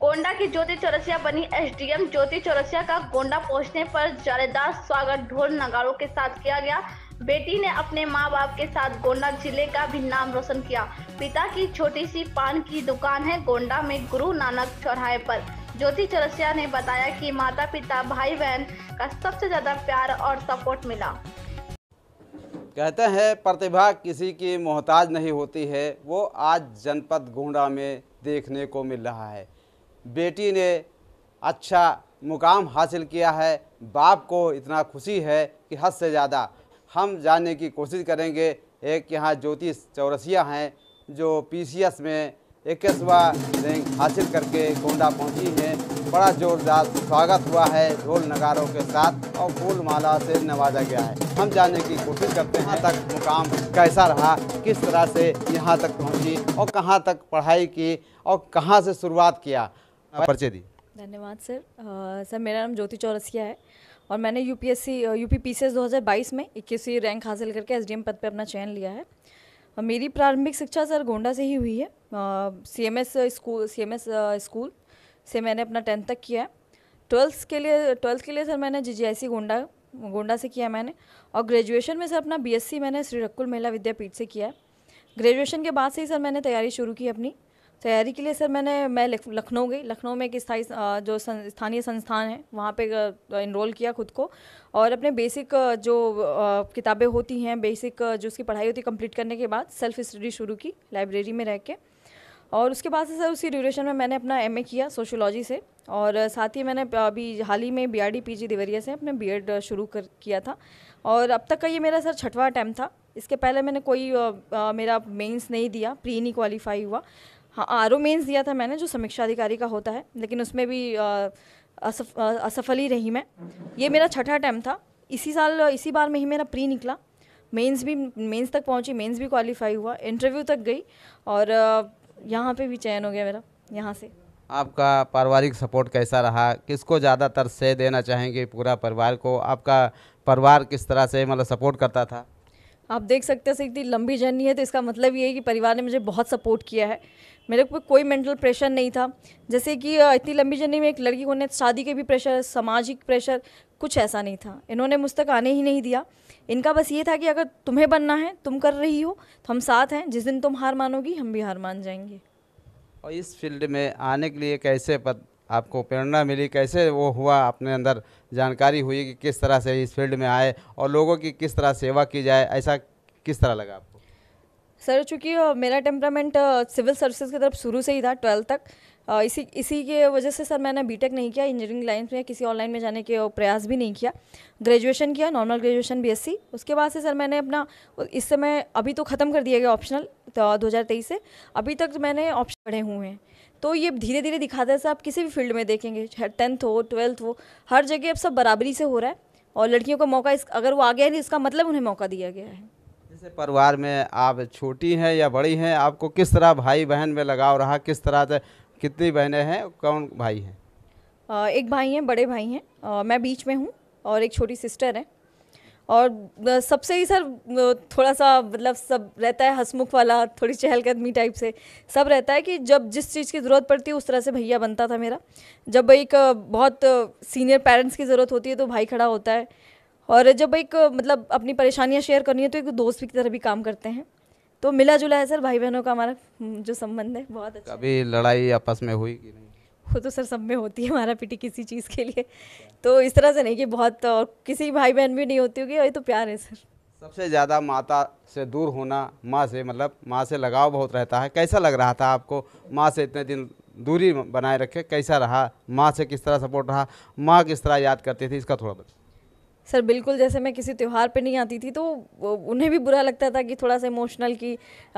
गोंडा की ज्योति चौरसिया बनी एसडीएम ज्योति चौरसिया का गोंडा पहुंचने पर जारेदार स्वागत ढोल नगाड़ों के साथ किया गया बेटी ने अपने माँ बाप के साथ गोंडा जिले का भी नाम रोशन किया पिता की छोटी सी पान की दुकान है गोंडा में गुरु नानक चौराहे पर ज्योति चौरसिया ने बताया कि माता पिता भाई बहन का सबसे ज्यादा प्यार और सपोर्ट मिला कहते हैं प्रतिभा किसी की मोहताज नहीं होती है वो आज जनपद गोंडा में देखने को मिल रहा है बेटी ने अच्छा मुकाम हासिल किया है बाप को इतना खुशी है कि हद से ज़्यादा हम जानने की कोशिश करेंगे एक यहाँ ज्योति चौरसिया हैं जो पीसीएस में इक्कीसवा रैंक हासिल करके गोंडा पहुँची हैं बड़ा ज़ोरदार स्वागत हुआ है ढोल नगारों के साथ और फूल माला से नवाजा गया है हम जानने की कोशिश करते हैं तक मुकाम कैसा रहा किस तरह से यहाँ तक पहुँची और कहाँ तक पढ़ाई की और कहाँ से शुरुआत किया परिचय दी धन्यवाद सर सर मेरा नाम ज्योति चौरसिया है और मैंने यूपीएससी यूपी पीसीएस 2022 में इक्कीसवीं रैंक हासिल करके एसडीएम पद पर अपना चयन लिया है और मेरी प्रारंभिक शिक्षा सर गोंडा से ही हुई है C M S school C M S school से मैंने अपना टेंथ तक किया है ट्वेल्थ के लिए ट्वेल्थ के लिए सर मैंने जी जी आई सी गोंडा गोंडा से किया मैंने और ग्रेजुएशन में सर अपना बीएससी मैंने श्री रक्कुल महिला विद्यापीठ से किया है ग्रेजुएशन के बाद से ही सर मैंने तैयारी शुरू की अपनी तैयारी के लिए सर मैंने मैं लखनऊ गई लखनऊ में एक स्थायी जो स्थानीय संस्थान है वहाँ पे इनरोल किया खुद को और अपने बेसिक जो किताबें होती हैं बेसिक जो उसकी पढ़ाई होती है कंप्लीट करने के बाद सेल्फ स्टडी शुरू की लाइब्रेरी में रह के और उसके बाद से सर उसी ड्यूरेशन में मैंने अपना एम किया सोशोलॉजी से और साथ ही मैंने अभी हाल ही में बी आर देवरिया से अपने बी शुरू कर किया था और अब तक का ये मेरा सर छठवा अटैम्प्ट था इसके पहले मैंने कोई आ, आ, मेरा मेंस नहीं दिया प्री नहीं क्वालिफाई हुआ हाँ आर ओ मेन्स दिया था मैंने जो समीक्षा अधिकारी का होता है लेकिन उसमें भी असफ असफल ही रही मैं ये मेरा छठा अटैम्प था इसी साल इसी बार में ही मेरा प्री निकला मेंस भी मेंस तक पहुंची मेंस भी क्वालिफाई हुआ इंटरव्यू तक गई और यहाँ पे भी चयन हो गया मेरा यहाँ से आपका पारिवारिक सपोर्ट कैसा रहा किसको ज़्यादातर से देना चाहेंगे पूरा परिवार को आपका परिवार किस तरह से मतलब सपोर्ट करता था आप देख सकते हैं इतनी लंबी जर्नी है तो इसका मतलब ये है कि परिवार ने मुझे बहुत सपोर्ट किया है मेरे को कोई मेंटल प्रेशर नहीं था जैसे कि इतनी लंबी जर्नी में एक लड़की को शादी के भी प्रेशर सामाजिक प्रेशर कुछ ऐसा नहीं था इन्होंने मुझ तक आने ही नहीं दिया इनका बस ये था कि अगर तुम्हें बनना है तुम कर रही हो तो हम साथ हैं जिस दिन तुम हार मानोगी हम भी हार मान जाएंगे और इस फील्ड में आने के लिए कैसे आपको प्रेरणा मिली कैसे वो हुआ अपने अंदर जानकारी हुई कि किस तरह से इस फील्ड में आए और लोगों की किस तरह सेवा की जाए ऐसा किस तरह लगा आपको सर चूँकि मेरा टेम्परामेंट सिविल सर्विसेज की तरफ शुरू से ही था ट्वेल्थ तक इसी इसी के वजह से सर मैंने बीटेक नहीं किया इंजीनियरिंग लाइन में किसी ऑनलाइन में जाने के प्रयास भी नहीं किया ग्रेजुएशन किया नॉर्मल ग्रेजुएशन बीएससी उसके बाद से सर मैंने अपना इस समय अभी तो ख़त्म कर दिया गया ऑप्शनल तो 2023 से अभी तक तो मैंने ऑप्शन पढ़े हुए हैं तो ये धीरे धीरे दिखाता है आप किसी भी फील्ड में देखेंगे टेंथ हो ट्वेल्थ हो हर जगह अब सब बराबरी से हो रहा है और लड़कियों का मौका इस अगर वो आ गया है तो इसका मतलब उन्हें मौका दिया गया है जैसे परिवार में आप छोटी हैं या बड़ी हैं आपको किस तरह भाई बहन में लगाव रहा किस तरह से कितनी बहनें हैं कौन भाई हैं एक भाई हैं बड़े भाई हैं मैं बीच में हूँ और एक छोटी सिस्टर है और सबसे ही सर थोड़ा सा मतलब सब रहता है हंसमुख वाला थोड़ी चहलकदमी टाइप से सब रहता है कि जब जिस चीज़ की ज़रूरत पड़ती है उस तरह से भैया बनता था मेरा जब एक बहुत सीनियर पेरेंट्स की ज़रूरत होती है तो भाई खड़ा होता है और जब एक मतलब अपनी परेशानियाँ शेयर करनी है तो एक दोस्त की तरह भी काम करते हैं तो मिला जुला है सर भाई बहनों का हमारा हम्म, जो संबंध है बहुत अच्छा कभी लड़ाई आपस में हुई कि नहीं वो तो सर सब में होती है हमारा पिटी किसी चीज़ के लिए तो इस तरह से नहीं कि बहुत तो, किसी भाई बहन भी नहीं होती होगी वही तो प्यार है सर सबसे ज़्यादा माता से दूर होना माँ से मतलब माँ से लगाव बहुत रहता है कैसा लग रहा था आपको माँ से इतने दिन दूरी बनाए रखे कैसा रहा माँ से किस तरह सपोर्ट रहा माँ किस तरह याद करती थी इसका थोड़ा बता सर बिल्कुल जैसे मैं किसी त्यौहार पे नहीं आती थी तो उन्हें भी बुरा लगता था कि थोड़ा सा इमोशनल कि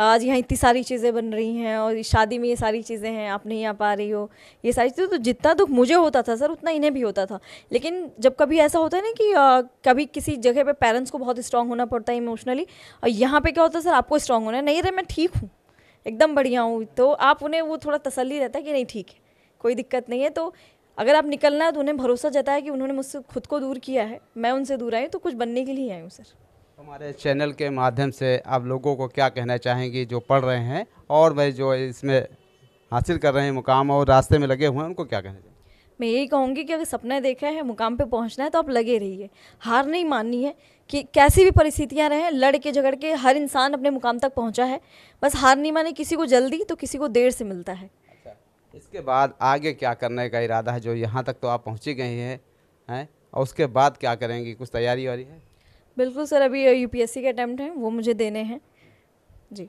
आज यहाँ इतनी सारी चीज़ें बन रही हैं और शादी में ये सारी चीज़ें हैं आप नहीं आ पा रही हो ये सारी चीज़ें तो जितना दुख मुझे होता था सर उतना इन्हें भी होता था लेकिन जब कभी ऐसा होता है ना कि आ, कभी किसी जगह पर पेरेंट्स को बहुत स्ट्रांग होना पड़ता है इमोशनली और यहाँ पर क्या होता है सर आपको स्ट्रांग होना नहीं अरे मैं ठीक हूँ एकदम बढ़िया हूँ तो आप उन्हें वो थोड़ा तसली रहता है कि नहीं ठीक है कोई दिक्कत नहीं है तो अगर आप निकलना है तो उन्हें भरोसा जताया कि उन्होंने मुझसे खुद को दूर किया है मैं उनसे दूर आई तो कुछ बनने के लिए आई हूँ सर हमारे चैनल के माध्यम से आप लोगों को क्या कहना चाहेंगी जो पढ़ रहे हैं और भाई जो इसमें हासिल कर रहे हैं मुकाम और रास्ते में लगे हुए हैं उनको क्या कहना चाहिए मैं यही कहूँगी कि अगर सपना देखा है मुकाम पे पहुँचना है तो आप लगे रहिए हार नहीं माननी है कि कैसी भी परिस्थितियाँ रहें लड़ के झगड़ के हर इंसान अपने मुकाम तक पहुँचा है बस हार नहीं माने किसी को जल्दी तो किसी को देर से मिलता है इसके बाद आगे क्या करने का इरादा है जो यहाँ तक तो आप पहुँची गई हैं हैं और उसके बाद क्या करेंगी कुछ तैयारी वारी है बिल्कुल सर अभी यूपीएससी के अटैम्प्ट हैं वो मुझे देने हैं जी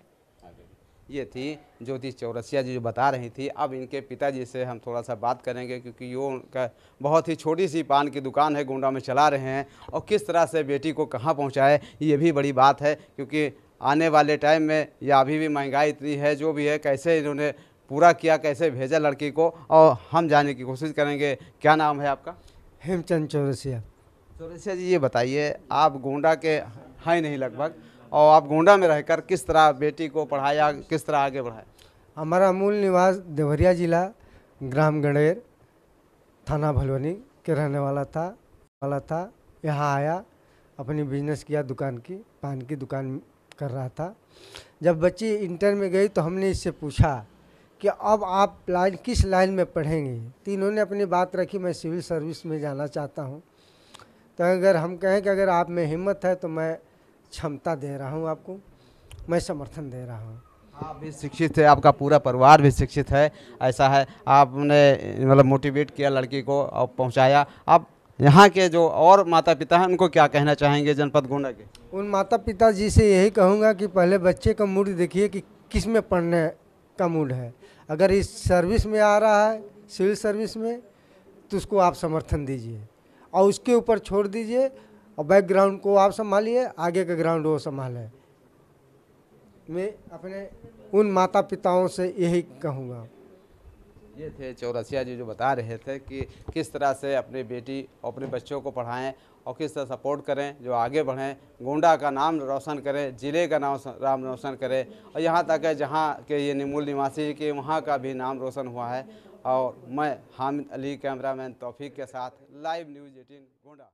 ये थी ज्योति चौरसिया जी जो बता रही थी अब इनके पिताजी से हम थोड़ा सा बात करेंगे क्योंकि यो उनका बहुत ही छोटी सी पान की दुकान है गोंडा में चला रहे हैं और किस तरह से बेटी को कहाँ पहुँचाए ये भी बड़ी बात है क्योंकि आने वाले टाइम में या अभी भी महंगाई इतनी है जो भी है कैसे इन्होंने पूरा किया कैसे भेजा लड़की को और हम जाने की कोशिश करेंगे क्या नाम है आपका हेमचंद चौरसिया चौरसिया जी ये बताइए आप गोंडा के हैं नहीं लगभग और आप गोंडा में रहकर किस तरह बेटी को पढ़ाया किस तरह आगे बढ़ाया हमारा मूल निवास देवरिया जिला ग्राम गणेर थाना भलवनी के रहने वाला था वाला था यहाँ आया अपनी बिजनेस किया दुकान की पान की दुकान कर रहा था जब बच्ची इंटर में गई तो हमने इससे पूछा कि अब आप लाइन किस लाइन में पढ़ेंगे तो इन्होंने अपनी बात रखी मैं सिविल सर्विस में जाना चाहता हूँ तो अगर हम कहें कि अगर आप में हिम्मत है तो मैं क्षमता दे रहा हूँ आपको मैं समर्थन दे रहा हूँ आप भी शिक्षित है आपका पूरा परिवार भी शिक्षित है ऐसा है आपने मतलब मोटिवेट किया लड़की को और पहुँचाया आप यहाँ के जो और माता पिता हैं उनको क्या कहना चाहेंगे जनपद गोंडा के उन माता पिता जी से यही कहूँगा कि पहले बच्चे का मूड देखिए कि किस में पढ़ने का मूल है अगर इस सर्विस में आ रहा है सिविल सर्विस में तो उसको आप समर्थन दीजिए और उसके ऊपर छोड़ दीजिए और बैकग्राउंड को आप संभालिए आगे का ग्राउंड वो संभालें मैं अपने उन माता पिताओं से यही कहूँगा ये थे चौरसिया जी जो बता रहे थे कि किस तरह से अपनी बेटी और अपने बच्चों को पढ़ाएं और किस तरह सपोर्ट करें जो आगे बढ़ें गोंडा का नाम रोशन करें ज़िले का नाम नाम रोशन करें और यहाँ तक है जहाँ के ये निमूल निवासी के वहाँ का भी नाम रोशन हुआ है और मैं हामिद अली कैमरामैन तौफीक के साथ लाइव न्यूज़ एटीन गोंडा